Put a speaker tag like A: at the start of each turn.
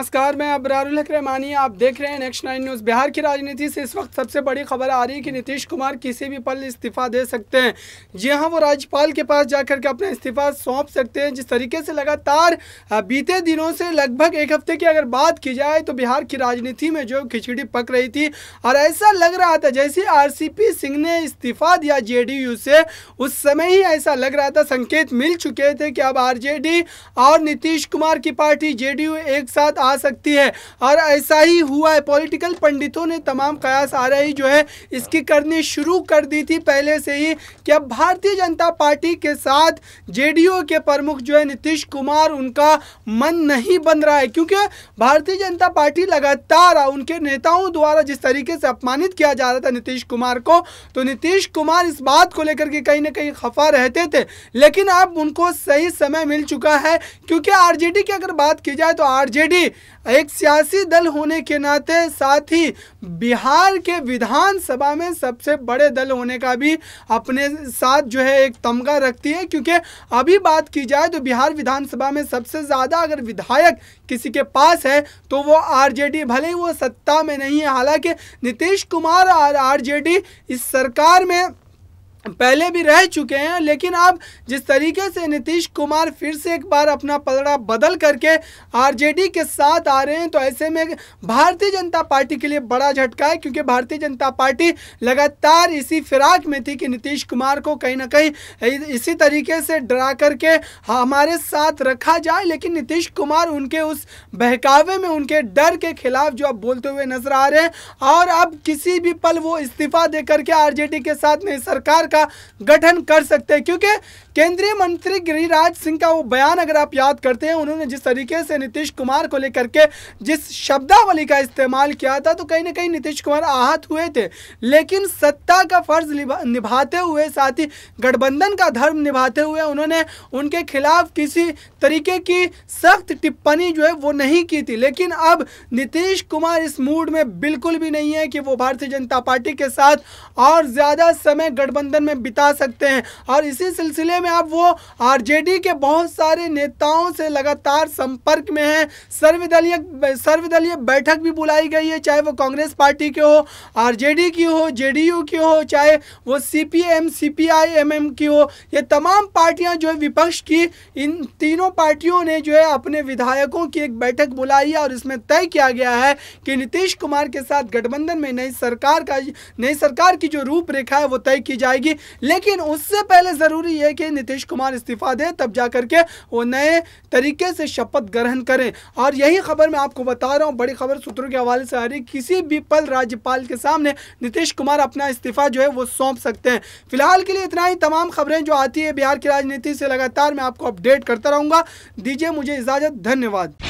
A: नमस्कार मैं अबरारुल रहमानी आप देख रहे हैं नेक्स्ट नाइन न्यूज़ बिहार की राजनीति से इस वक्त सबसे बड़ी खबर आ रही है कि नीतीश कुमार किसी भी पल इस्तीफ़ा दे सकते हैं जी हाँ वो राज्यपाल के पास जाकर के अपना इस्तीफ़ा सौंप सकते हैं जिस तरीके से लगातार बीते दिनों से लगभग एक हफ्ते की अगर बात की जाए तो बिहार की राजनीति में जो खिचड़ी पक रही थी और ऐसा लग रहा था जैसे आर सिंह ने इस्तीफ़ा दिया जे से उस समय ही ऐसा लग रहा था संकेत मिल चुके थे कि अब आर और नीतीश कुमार की पार्टी जे एक साथ आ सकती है और ऐसा ही हुआ है पॉलिटिकल पंडितों ने तमाम कयास आ रही जो है इसकी करनी शुरू कर दी थी पहले से ही कि अब भारतीय जनता पार्टी के साथ जेडीयू के प्रमुख जो है नीतीश कुमार उनका मन नहीं बन रहा है क्योंकि भारतीय जनता पार्टी लगातार उनके नेताओं द्वारा जिस तरीके से अपमानित किया जा रहा था नीतीश कुमार को तो नीतीश कुमार इस बात को लेकर के कहीं ना कहीं खफा रहते थे लेकिन अब उनको सही समय मिल चुका है क्योंकि आरजेडी की अगर बात की जाए तो आरजेडी एक सियासी दल होने के नाते साथ ही बिहार के विधानसभा में सबसे बड़े दल होने का भी अपने साथ जो है एक तमगा रखती है क्योंकि अभी बात की जाए तो बिहार विधानसभा में सबसे ज़्यादा अगर विधायक किसी के पास है तो वो आरजेडी भले ही वो सत्ता में नहीं है हालांकि नीतीश कुमार और आर इस सरकार में पहले भी रह चुके हैं लेकिन अब जिस तरीके से नीतीश कुमार फिर से एक बार अपना पलड़ा बदल करके आरजेडी के साथ आ रहे हैं तो ऐसे में भारतीय जनता पार्टी के लिए बड़ा झटका है क्योंकि भारतीय जनता पार्टी लगातार इसी फिराक में थी कि नीतीश कुमार को कहीं ना कहीं इसी तरीके से डरा करके हमारे साथ रखा जाए लेकिन नीतीश कुमार उनके उस बहकावे में उनके डर के खिलाफ जो अब बोलते हुए नजर आ रहे हैं और अब किसी भी पल वो इस्तीफा दे करके आर के साथ नई सरकार का गठन कर सकते हैं क्योंकि केंद्रीय मंत्री गिरिराज सिंह का वो बयान अगर आप याद करते हैं उन्होंने जिस तरीके से नीतीश कुमार को लेकर के जिस शब्दावली का इस्तेमाल किया था तो कहीं ना कहीं नीतीश कुमार आहत हुए थे लेकिन सत्ता का फर्ज निभाते हुए साथ ही गठबंधन का धर्म निभाते हुए उन्होंने उनके खिलाफ किसी तरीके की सख्त टिप्पणी जो है वो नहीं की थी लेकिन अब नीतीश कुमार इस मूड में बिल्कुल भी नहीं है कि वो भारतीय जनता पार्टी के साथ और ज़्यादा समय गठबंधन में बिता सकते हैं और इसी सिलसिले में आप वो आरजेडी के बहुत सारे नेताओं से लगातार संपर्क में हैं सर्वदलीय सर्वदलीय बैठक भी बुलाई गई है चाहे वो कांग्रेस पार्टी के हो आरजेडी की हो जेडीयू की हो चाहे वो सीपीएम सीपीआईएमएम की हो ये तमाम पार्टियां जो है विपक्ष की इन तीनों पार्टियों ने जो है अपने विधायकों की एक बैठक बुलाई है और इसमें तय किया गया है कि नीतीश कुमार के साथ गठबंधन में नई सरकार का नई सरकार की जो रूपरेखा है वो तय की जाएगी लेकिन उससे पहले ज़रूरी है कि नीतीश कुमार इस्तीफा दें तब जा करके वो नए तरीके से शपथ ग्रहण करें और यही खबर मैं आपको बता रहा हूँ बड़ी खबर सूत्रों के हवाले से आ रही किसी भी पल राज्यपाल के सामने नीतीश कुमार अपना इस्तीफा जो है वो सौंप सकते हैं फिलहाल के लिए इतना ही तमाम खबरें जो आती है बिहार की राजनीति से लगातार मैं आपको अपडेट करता रहूँगा दीजिए मुझे इजाज़त धन्यवाद